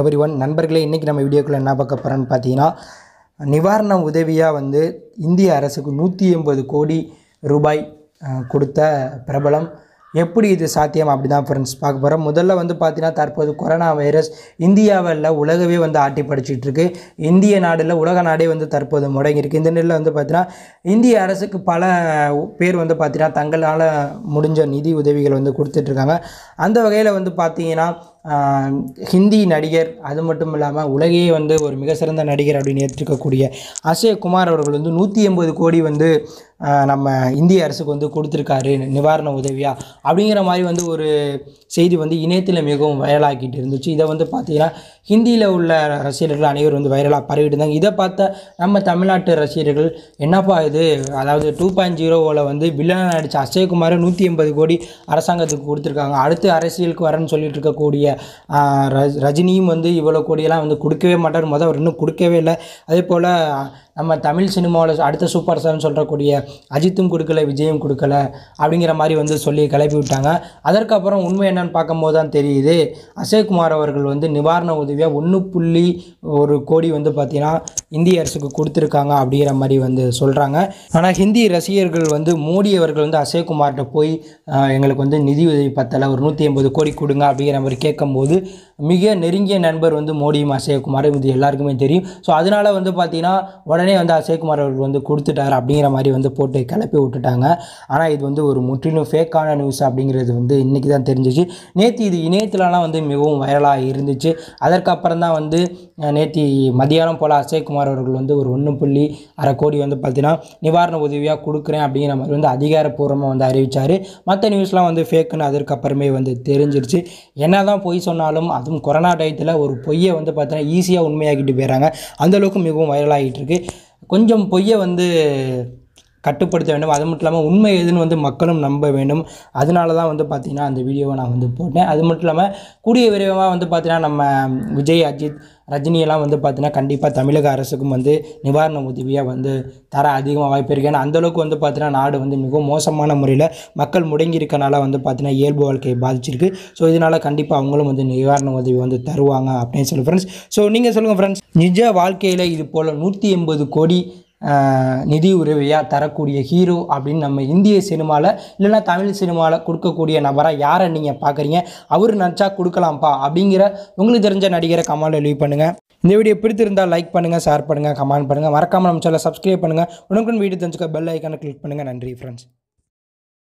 every one நண்பர்களே இன்றைக்கி நம்ம வீடியோக்குள்ளே என்ன பார்க்க போகிறோன்னு பார்த்தீங்கன்னா நிவாரண உதவியாக வந்து இந்திய அரசுக்கு நூற்றி எண்பது கோடி ரூபாய் கொடுத்த பிரபலம் எப்படி இது சாத்தியம் அப்படி தான் ஃப்ரெண்ட்ஸ் பார்க்க போகிறோம் முதல்ல வந்து பார்த்தீங்கன்னா தற்போது கொரோனா வைரஸ் இந்தியாவில் உலகவே வந்து ஆட்டி படிச்சிட்ருக்கு இந்திய நாடில் உலக நாடே வந்து தற்போது முடங்கியிருக்கு இந்த நிலையில் வந்து பார்த்தீங்கன்னா இந்திய அரசுக்கு பல பேர் வந்து பார்த்தீங்கன்னா தங்களால் முடிஞ்ச நிதி உதவிகள் வந்து கொடுத்துட்ருக்காங்க அந்த வகையில் வந்து பார்த்தீங்கன்னா ஹிந்தி நடிகர் அது மட்டும் இல்லாமல் உலகையே வந்து ஒரு மிக சிறந்த நடிகர் அப்படின்னு ஏற்றிருக்கக்கூடிய அசயகுமார் அவர்கள் வந்து நூற்றி எண்பது கோடி வந்து நம்ம இந்திய அரசுக்கு வந்து கொடுத்துருக்காரு நிவாரண உதவியாக அப்படிங்கிற மாதிரி வந்து ஒரு செய்தி வந்து இணையத்தில் மிகவும் வைரலாகிட்டு இருந்துச்சு இதை வந்து பார்த்தீங்கன்னா ஹிந்தியில் உள்ள ரசிகர்கள் அனைவரும் வந்து வைரலாக பரவிட்டு இருந்தாங்க இதை பார்த்த நம்ம தமிழ்நாட்டு ரசிகர்கள் என்னப்பா இது அதாவது டூ பாயிண்ட் ஜீரோவில் வந்து வில்லன் நடித்த அசயகுமாரை நூற்றி எண்பது கோடி அரசாங்கத்துக்கு கொடுத்துருக்காங்க அடுத்து அரசியலுக்கு வரேன்னு சொல்லிட்டு இருக்கக்கூடிய ரஜ் ரஜினியும் வந்து இவ்வளோ கோடியெல்லாம் வந்து கொடுக்கவே மாட்டார் மொதல் அவர் இன்னும் கொடுக்கவே இல்லை அதே போல் நம்ம தமிழ் சினிமாவில் அடுத்த சூப்பர் ஸ்டார்னு சொல்கிறக்கூடிய அஜித்தும் கொடுக்கல விஜயும் கொடுக்கல அப்படிங்கிற மாதிரி வந்து சொல்லி கிளப்பி விட்டாங்க அதற்கப்புறம் உண்மை என்னன்னு பார்க்கும்போது தான் தெரியுது அசோக்குமார் அவர்கள் வந்து நிவாரண உதவியாக ஒன்று புள்ளி ஒரு கோடி வந்து பார்த்திங்கன்னா இந்திய அரசுக்கு கொடுத்துருக்காங்க அப்படிங்கிற மாதிரி வந்து சொல்கிறாங்க ஆனால் ஹிந்தி ரசிகர்கள் வந்து மோடி அவர்கள் வந்து அசோக்குமார்கிட்ட போய் எங்களுக்கு வந்து நிதி உதவி பத்தலை ஒரு நூற்றி ஐம்பது கோடி கொடுங்க அப்படிங்கிற மாதிரி கேட்கும்போது மிக நெருங்கிய நண்பர் வந்து மோடியும் அசேகுமாரும் இது எல்லாருக்குமே தெரியும் ஸோ அதனால் வந்து பார்த்திங்கன்னா உடனே வந்து அசேகுமார் அவர்கள் வந்து கொடுத்துட்டார் அப்படிங்கிற மாதிரி வந்து போட்டு கிளப்பி விட்டுட்டாங்க ஆனால் இது வந்து ஒரு முற்றிலும் ஃபேக்கான நியூஸ் அப்படிங்கிறது வந்து இன்றைக்கி தான் தெரிஞ்சிச்சு நேற்று இது இணையத்திலலாம் வந்து மிகவும் வைரலாக இருந்துச்சு அதற்கப்புறம் தான் வந்து நேற்று மதியானம் போல் அசேக்குமார் அவர்கள் வந்து ஒரு ஒன்று புள்ளி அரை கோடி வந்து பார்த்தீங்கன்னா நிவாரண உதவியாக கொடுக்குறேன் அப்படிங்கிற மாதிரி வந்து அதிகாரப்பூர்வமாக வந்து அறிவித்தார் மற்ற நியூஸ்லாம் வந்து ஃபேக்குன்னு அதற்கப்புறமே வந்து தெரிஞ்சிருச்சு என்ன தான் பொய் சொன்னாலும் அதுவும் கொரோனா டயத்தில் ஒரு பொய்யை வந்து பார்த்தோன்னா ஈஸியாக உண்மையாக்கிட்டு போயிடறாங்க அந்தளவுக்கு மிகவும் வைரலாகிட்டு இருக்குது கொஞ்சம் பொய்யை வந்து கட்டுப்படுத்த வேண்டும் அது மட்டும் இல்லாமல் உண்மை எதுன்னு வந்து மக்களும் நம்ப வேண்டும் அதனால தான் வந்து பார்த்திங்கன்னா அந்த வீடியோவை நான் வந்து போட்டேன் அது மட்டும் இல்லாமல் கூடிய விரைவாக வந்து பார்த்திங்கன்னா நம்ம விஜய் அஜித் ரஜினியெல்லாம் வந்து பார்த்திங்கன்னா கண்டிப்பாக தமிழக அரசுக்கும் வந்து நிவாரண உதவியாக வந்து தர அதிகமாக வாய்ப்பு இருக்குது ஏன்னா அந்தளவுக்கு வந்து பார்த்திங்கன்னா நாடு வந்து மிகவும் மோசமான முறையில் மக்கள் முடங்கியிருக்கனால வந்து பார்த்திங்கன்னா இயல்பு வாழ்க்கையை பாதிச்சிருக்கு ஸோ இதனால் கண்டிப்பாக அவங்களும் வந்து நிவாரண உதவி வந்து தருவாங்க அப்படின்னு சொல்லி ஃப்ரெண்ட்ஸ் ஸோ நீங்கள் சொல்லுங்கள் ஃப்ரெண்ட்ஸ் நிஜ வாழ்க்கையில் இது போல் நூற்றி எண்பது கோடி நிதி உதவியாக தரக்கூடிய ஹீரோ அப்படின்னு நம்ம இந்திய சினிமாவில் இல்லைன்னா தமிழ் சினிமாவில் கொடுக்கக்கூடிய நபராக யாரை நீங்கள் பார்க்குறீங்க அவர் நினச்சா கொடுக்கலாம்ப்பா அப்படிங்கிற உங்களுக்கு தெரிஞ்ச நடிகரை கமெண்ட் லீவ் பண்ணுங்கள் இந்த வீடியோ பிடித்திருந்தால் லைக் பண்ணுங்கள் ஷேர் பண்ணுங்கள் கமெண்ட் பண்ணுங்கள் மறக்காமல் நம்ம சேனலை சப்ஸ்கிரைப் பண்ணுங்கள் உனக்குன்னு வீடியோ தெரிஞ்சுக்க பெல் ஐக்கானை கிளிக் பண்ணுங்கள் நன்றி ஃப்ரெண்ட்ஸ்